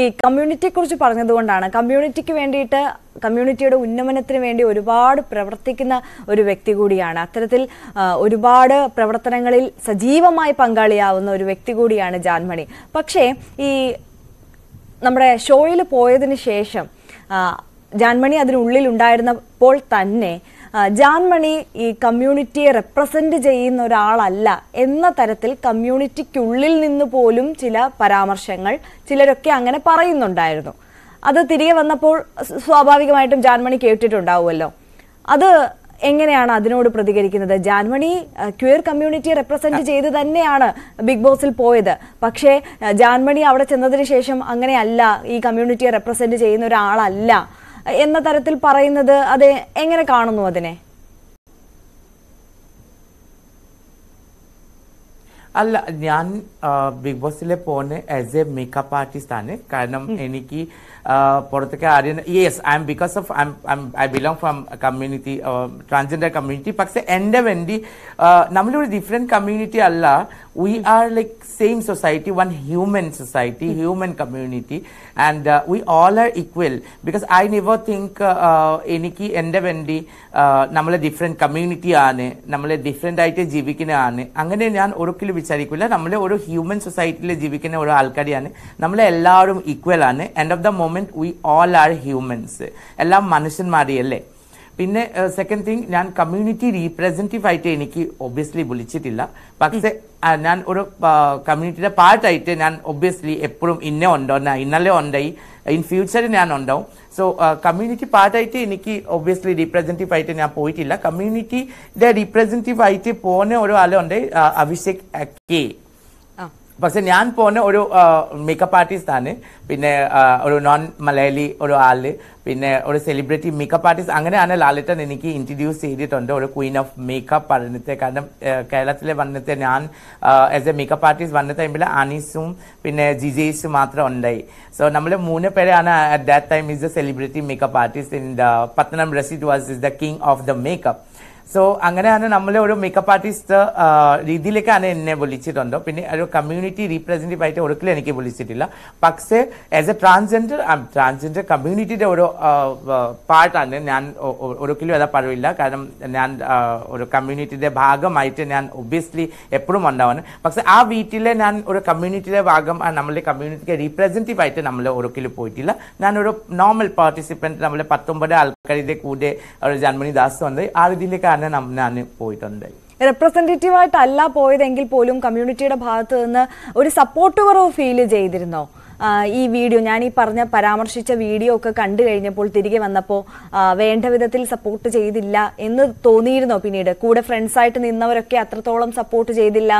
ഈ കമ്മ്യൂണിറ്റിയെക്കുറിച്ച് പറഞ്ഞതുകൊണ്ടാണ് കമ്മ്യൂണിറ്റിക്ക് വേണ്ടിയിട്ട് കമ്മ്യൂണിറ്റിയുടെ ഉന്നമനത്തിന് വേണ്ടി ഒരുപാട് പ്രവർത്തിക്കുന്ന ഒരു വ്യക്തി കൂടിയാണ് അത്തരത്തിൽ ഒരുപാട് പ്രവർത്തനങ്ങളിൽ സജീവമായി പങ്കാളിയാവുന്ന ഒരു വ്യക്തി കൂടിയാണ് ജാൻമണി പക്ഷേ ഈ നമ്മുടെ ഷോയിൽ പോയതിന് ശേഷം ജാൻമണി അതിനുള്ളിൽ ഉണ്ടായിരുന്നപ്പോൾ തന്നെ ജാൻമണി ഈ കമ്മ്യൂണിറ്റിയെ റെപ്രസെൻ്റ് ചെയ്യുന്ന ഒരാളല്ല എന്ന തരത്തിൽ കമ്മ്യൂണിറ്റിക്കുള്ളിൽ നിന്ന് പോലും ചില പരാമർശങ്ങൾ ചിലരൊക്കെ അങ്ങനെ പറയുന്നുണ്ടായിരുന്നു അത് തിരികെ വന്നപ്പോൾ സ്വാഭാവികമായിട്ടും ജാൻമണി കേട്ടിട്ടുണ്ടാവുമല്ലോ അത് എങ്ങനെയാണ് അതിനോട് പ്രതികരിക്കുന്നത് ജാൻമണി ക്യൂർ കമ്മ്യൂണിറ്റിയെ റെപ്രസെന്റ് ചെയ്ത് തന്നെയാണ് ബിഗ് ബോസിൽ പോയത് പക്ഷേ ജാൻമണി അവിടെ ചെന്നതിന് ശേഷം അങ്ങനെയല്ല ഈ കമ്മ്യൂണിറ്റിയെ റെപ്രസെന്റ് ചെയ്യുന്ന ഒരാളല്ല എന്ന തരത്തിൽ പറയുന്നത് അത് എങ്ങനെ കാണുന്നു അതിനെ അല്ല ഞാൻ ബിഗ് ബോസിലെ പോകുന്ന ആസ് എ മേക്കപ്പ് ആർട്ടിസ്റ്റ് ആണ് കാരണം എനിക്ക് പുറത്തേക്ക് ആരും yes I am because of I belong from community transgender community പക്ഷെ എന്റെ വേണ്ടി നമ്മളൊരു ഡിഫറെന്റ് കമ്മ്യൂണിറ്റി അല്ല we are like same society one human society human community and we all are equal because I never think എനിക്ക് എന്റെ വേണ്ടി നമ്മളെ different community ആണ് നമ്മളെ ഡിഫറെന്റ് ആയിട്ട് ജീവിക്കുന്നതാണ് അങ്ങനെ ഞാൻ ഒരുക്കിൽ ഒരിക്കലും തിരിച്ചറിയിക്കില്ല നമ്മൾ ഒരു ഹ്യൂമൻ സൊസൈറ്റിയിൽ ജീവിക്കുന്ന ഒരു ആൾക്കാരെയാണ് എല്ലാവരും ഈക്വൽ ആണ് end of the moment we all are humans എല്ലാം മനുഷ്യന്മാരെയല്ലേ പിന്നെ സെക്കൻഡ് തിങ് ഞാൻ കമ്മ്യൂണിറ്റി റീപ്രസെൻറ്റേറ്റീവ് ആയിട്ട് എനിക്ക് ഒബ്വിയസ്ലി വിളിച്ചിട്ടില്ല പക്ഷേ ഞാൻ ഒരു കമ്മ്യൂണിറ്റിയുടെ പാർട്ടായിട്ട് ഞാൻ ഒബ്വിയസ്ലി എപ്പോഴും ഇന്നെ ഉണ്ടോ ഇന്നലെ ഉണ്ടായി ഇൻ ഫ്യൂച്ചറിൽ ഞാൻ ഉണ്ടാവും സോ കമ്മ്യൂണിറ്റി പാർട്ടായിട്ട് എനിക്ക് ഒബ്വിയസ്ലി റീപ്രസെൻറ്റേറ്റീവ് ആയിട്ട് ഞാൻ പോയിട്ടില്ല കമ്മ്യൂണിറ്റിയുടെ റീപ്രസെൻറ്റേറ്റീവ് ആയിട്ട് പോകുന്ന ഒരു ആളുണ്ട് അഭിഷേക് കെ പക്ഷെ ഞാൻ പോന്ന ഒരു മേക്കപ്പ് ആർട്ടിസ്റ്റ് ആണ് പിന്നെ ഒരു നോൺ മലയാളി ഒരു ആള് പിന്നെ ഒരു സെലിബ്രിറ്റി മേക്കപ്പ് ആർട്ടിസ്റ്റ് അങ്ങനെയാണ് ലാലിറ്റൻ എനിക്ക് ഇൻട്രൊഡ്യൂസ് ചെയ്തിട്ടുണ്ട് ഒരു ക്വീൻ ഓഫ് മേക്കപ്പ് പറഞ്ഞിട്ട് കാരണം കേരളത്തിലെ വന്നിട്ട് ഞാൻ ആസ് എ മേക്കപ്പ് ആർട്ടിസ്റ്റ് വന്ന ടൈമിൽ അനീസും പിന്നെ ജിജേസും മാത്രം ഉണ്ടായി സോ നമ്മൾ മൂന്ന് പേരാണ് at that time is a celebrity makeup artist in the Pathanam Rasheed was is the king of the makeup so അങ്ങനെയാണ് നമ്മൾ ഒരു മേക്കപ്പ് ആർട്ടിസ്റ്റ് രീതിയിലേക്കാണ് എന്നെ വിളിച്ചിട്ടുണ്ട് പിന്നെ ഒരു കമ്മ്യൂണിറ്റി റീപ്രസെൻറ്റീവ് ആയിട്ട് ഒരിക്കലും എനിക്ക് വിളിച്ചിട്ടില്ല പക്ഷേ ആസ് എ ട്രാൻസ്ജെൻഡർ ട്രാൻസ്ജെൻഡർ കമ്മ്യൂണിറ്റിയുടെ ഒരു പാർട്ടാണ് ഞാൻ ഒരിക്കലും അത് പറയില്ല കാരണം ഞാൻ ഒരു കമ്മ്യൂണിറ്റിയുടെ ഭാഗമായിട്ട് ഞാൻ ഒബിയസ്ലി എപ്പോഴും ഉണ്ടാവാണ് പക്ഷേ ആ വീട്ടിലെ ഞാൻ ഒരു കമ്മ്യൂണിറ്റിയുടെ ഭാഗം നമ്മളുടെ കമ്മ്യൂണിറ്റിക്ക് റീപ്രസെൻറ്റീവ് ആയിട്ട് നമ്മൾ ഒരിക്കലും പോയിട്ടില്ല ഞാനൊരു നോർമൽ പാർട്ടിസിപ്പൻറ്റ് നമ്മൾ പത്തൊമ്പത് ആൾ ആൾക്കാരുടെ കൂടെ ജന്മനി ദാസ് വന്നത് ആ കാരണം ഞാൻ പോയിട്ടുണ്ട് റെപ്രസെന്റേറ്റീവ് ആയിട്ടല്ല പോയതെങ്കിൽ പോലും കമ്മ്യൂണിറ്റിയുടെ ഭാഗത്ത് നിന്ന് ഒരു സപ്പോർട്ട് കുറവ് ഫീൽ ചെയ്തിരുന്നോ ഈ വീഡിയോ ഞാൻ ഈ പറഞ്ഞ പരാമർശിച്ച വീഡിയോ ഒക്കെ കണ്ടു കഴിഞ്ഞപ്പോൾ തിരികെ വന്നപ്പോൾ വേണ്ട വിധത്തിൽ സപ്പോർട്ട് ചെയ്തില്ല എന്ന് തോന്നിയിരുന്നോ പിന്നീട് കൂടെ ആയിട്ട് നിന്നവരൊക്കെ അത്രത്തോളം സപ്പോർട്ട് ചെയ്തില്ല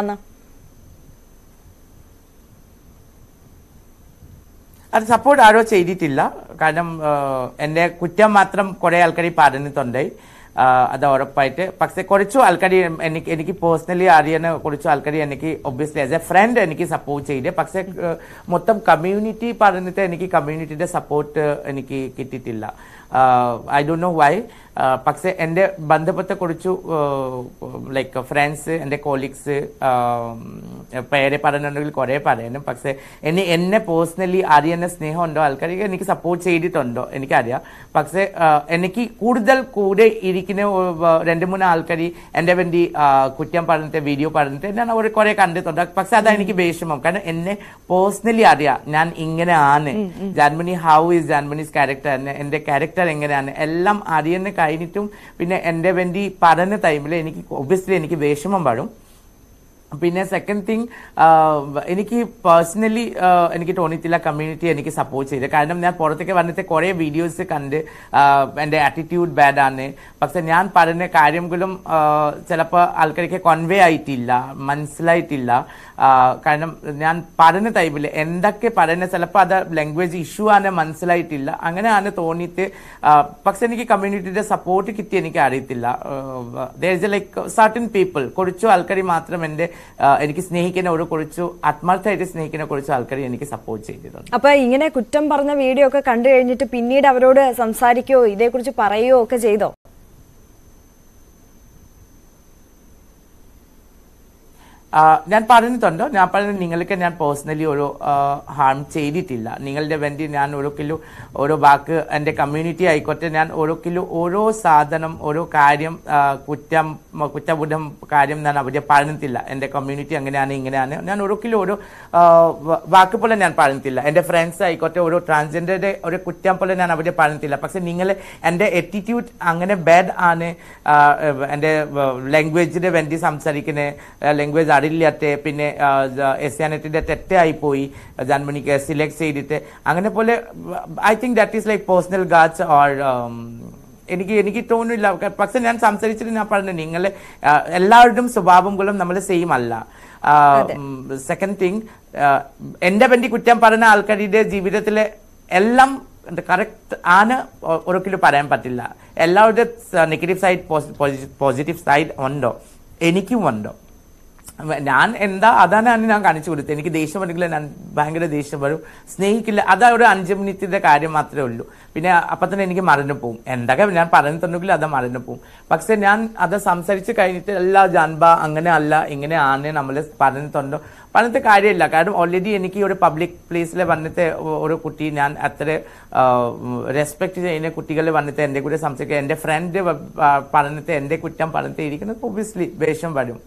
എന്ന് സപ്പോർട്ട് ആരോ ചെയ്തിട്ടില്ല കാരണം എൻ്റെ കുറ്റം മാത്രം കുറേ ആൾക്കാർ പറഞ്ഞിട്ടുണ്ട് അത് ഉറപ്പായിട്ട് പക്ഷെ കുറച്ച് ആൾക്കാർ എനിക്ക് എനിക്ക് പേഴ്സണലി അറിയുന്ന കുറച്ച് ആൾക്കാർ എനിക്ക് ഒബ്വിയസ്ലി ആസ് എ ഫ്രണ്ട് എനിക്ക് സപ്പോർട്ട് ചെയ്ത് പക്ഷെ മൊത്തം കമ്മ്യൂണിറ്റി പറഞ്ഞിട്ട് എനിക്ക് കമ്മ്യൂണിറ്റിയുടെ സപ്പോർട്ട് എനിക്ക് കിട്ടിയിട്ടില്ല ഐ ഡോ നോ വൈ പക്ഷേ എൻ്റെ ബന്ധപ്പെട്ട കുറച്ച് ലൈക്ക് uh, ഫ്രണ്ട്സ് എൻ്റെ കോളീഗ്സ് um, പേരെ പറയുന്നുണ്ടെങ്കിൽ കുറെ പറയണം പക്ഷേ എന്നെ എന്നെ പേഴ്സണലി അറിയുന്ന സ്നേഹം ഉണ്ടോ ആൾക്കാർ എനിക്ക് സപ്പോർട്ട് ചെയ്തിട്ടുണ്ടോ എനിക്കറിയാം പക്ഷേ uh, എനിക്ക് കൂടുതൽ കൂടെ ഇരിക്കുന്ന uh, രണ്ട് മൂന്ന് ആൾക്കാർ എൻ്റെ വേണ്ടി കുറ്റം പറഞ്ഞിട്ട് വീഡിയോ പറഞ്ഞിട്ട് ഞാൻ അവർ കുറെ കണ്ടിട്ടുണ്ട് പക്ഷെ അതാണ് എനിക്ക് വിഷമം കാരണം എന്നെ പേഴ്സണലി അറിയാം ഞാൻ ഇങ്ങനെ ആണ് Janmani how is Janmani's character എന്നെ എൻ്റെ ക്യാരക്ടർ സെക്ടർ എങ്ങനെയാണ് എല്ലാം അറിയുന്ന കഴിഞ്ഞിട്ടും പിന്നെ എൻ്റെ വേണ്ടി പറഞ്ഞ ടൈമിൽ എനിക്ക് ഒബ്വിയസ്ലി എനിക്ക് വിഷമം പാടും പിന്നെ സെക്കൻഡ് തിങ് എനിക്ക് പേഴ്സണലി എനിക്ക് തോന്നിയിട്ടില്ല കമ്മ്യൂണിറ്റി എനിക്ക് സപ്പോർട്ട് ചെയ്ത് കാരണം ഞാൻ പുറത്തേക്ക് വന്നിട്ട് കുറേ വീഡിയോസ് കണ്ട് എൻ്റെ ആറ്റിറ്റ്യൂഡ് ബാഡാണ് പക്ഷെ ഞാൻ പറഞ്ഞ കാര്യങ്ങളും ചിലപ്പോൾ ആൾക്കാർക്ക് കൺവേ ആയിട്ടില്ല മനസ്സിലായിട്ടില്ല കാരണം ഞാൻ പറഞ്ഞ ടൈമിൽ എന്തൊക്കെ പറയുന്ന ചിലപ്പോൾ അത് ലാംഗ്വേജ് ഇഷ്യൂ ആണ് മനസ്സിലായിട്ടില്ല അങ്ങനെയാണ് തോന്നിയിട്ട് പക്ഷെ എനിക്ക് കമ്മ്യൂണിറ്റിയുടെ സപ്പോർട്ട് കിട്ടി എനിക്ക് അറിയത്തില്ല there is like certain people കുറച്ചു ആൾക്കാർ മാത്രം എൻ്റെ എനിക്ക് സ്നേഹിക്കുന്ന ഒരു കുറിച്ചു ആത്മാർത്ഥമായിട്ട് സ്നേഹിക്കുന്ന കുറിച്ച് ആൾക്കാർ എനിക്ക് സപ്പോർട്ട് ചെയ്തിട്ടുണ്ട് അപ്പൊ ഇങ്ങനെ കുറ്റം പറഞ്ഞ വീഡിയോ ഒക്കെ കണ്ടു കഴിഞ്ഞിട്ട് പിന്നീട് അവരോട് സംസാരിക്കുകയോ ഇതേക്കുറിച്ച് പറയുകയോ ഒക്കെ ചെയ്തോ ഞാൻ പറഞ്ഞിട്ടുണ്ടോ ഞാൻ പറഞ്ഞത് നിങ്ങൾക്ക് ഞാൻ പേഴ്സണലി ഒരു ഹാം ചെയ്തിട്ടില്ല നിങ്ങളുടെ വേണ്ടി ഞാൻ ഓരോ കിലോ ഓരോ വാക്ക് എൻ്റെ കമ്മ്യൂണിറ്റി ആയിക്കോട്ടെ ഞാൻ ഓരോ കിലോ ഓരോ സാധനം ഓരോ കാര്യം കുറ്റം കുറ്റബുദ്ധം കാര്യം ഞാൻ അവിടെ പറഞ്ഞിട്ടില്ല എൻ്റെ കമ്മ്യൂണിറ്റി അങ്ങനെയാണ് ഇങ്ങനെയാണ് ഞാൻ ഓരോ കിലോ ഓരോ വാക്ക് പോലെ ഞാൻ പറഞ്ഞിട്ടില്ല എൻ്റെ ഫ്രണ്ട്സ് ആയിക്കോട്ടെ ഓരോ ട്രാൻസ്ജെൻഡറുടെ ഒരു കുറ്റം പോലെ ഞാൻ അവിടെ പറഞ്ഞിട്ടില്ല പക്ഷെ നിങ്ങൾ എൻ്റെ എറ്റിറ്റ്യൂഡ് അങ്ങനെ ബാഡ് ആണ് എൻ്റെ ലാംഗ്വേജിൻ്റെ വേണ്ടി സംസാരിക്കുന്ന ലാംഗ്വേജ് അറിയില്ലാത്ത പിന്നെ എസ്യാനെറ്റിന്റെ തെറ്റായി പോയി ജന്മണിക്ക് സിലക്ട് ചെയ്തിട്ട് അങ്ങനെ പോലെ I think that is like personal gods or എനിക്ക് എനിക്ക് തോന്നില്ല പക്ഷെ ഞാൻ സംസാരിച്ചിട്ട് ഞാൻ പറഞ്ഞു നിങ്ങൾ എല്ലാവരുടെയും സ്വഭാവങ്ങളും നമ്മൾ സെയിം അല്ല സെക്കൻഡ് തിങ് എൻ്റെ പറ്റി കുറ്റം പറഞ്ഞ ആൾക്കാരുടെ ജീവിതത്തിലെ എല്ലാം കറക്റ്റ് ആണ് ഒരിക്കലും പറയാൻ പറ്റില്ല എല്ലാവരുടെ നെഗറ്റീവ് സൈഡ് പോസിറ്റീവ് സൈഡ് ഉണ്ടോ എനിക്കും ഉണ്ടോ ഞാൻ എന്താ അതാണ് ഞാൻ കാണിച്ചു കൊടുത്തത് എനിക്ക് ദേഷ്യം വരില്ല ഞാൻ ഭയങ്കര ദേഷ്യം വരും സ്നേഹിക്കില്ല അതാ ഒരു അഞ്ച് മിനിറ്റിന്റെ കാര്യം മാത്രമേ ഉള്ളൂ പിന്നെ അപ്പൊ തന്നെ എനിക്ക് മറന്നു പോകും എന്തൊക്കെ ഞാൻ പറഞ്ഞിട്ടുണ്ടെങ്കിൽ അത് മറന്നു പോകും പക്ഷെ ഞാൻ അത് സംസാരിച്ച് കഴിഞ്ഞിട്ട് എല്ലാ ജാൻബ അങ്ങനെ അല്ല ഇങ്ങനെ ആണ് നമ്മൾ തന്നോ പറഞ്ഞിട്ട് കാര്യമില്ല കാരണം ഓൾറെഡി എനിക്ക് ഒരു പബ്ലിക് പ്ലേസിൽ വന്നിട്ട് ഒരു കുട്ടി ഞാൻ അത്ര റെസ്പെക്ട് ചെയ്യുന്ന കുട്ടികൾ വന്നിട്ട് എന്റെ കൂടെ സംസാരിക്കുക എൻ്റെ ഫ്രണ്ട് പറഞ്ഞിട്ട് എൻ്റെ കുറ്റം പറഞ്ഞിട്ട് ഇരിക്കുന്നത് ഒബിയസ്ലി വേഷം വരും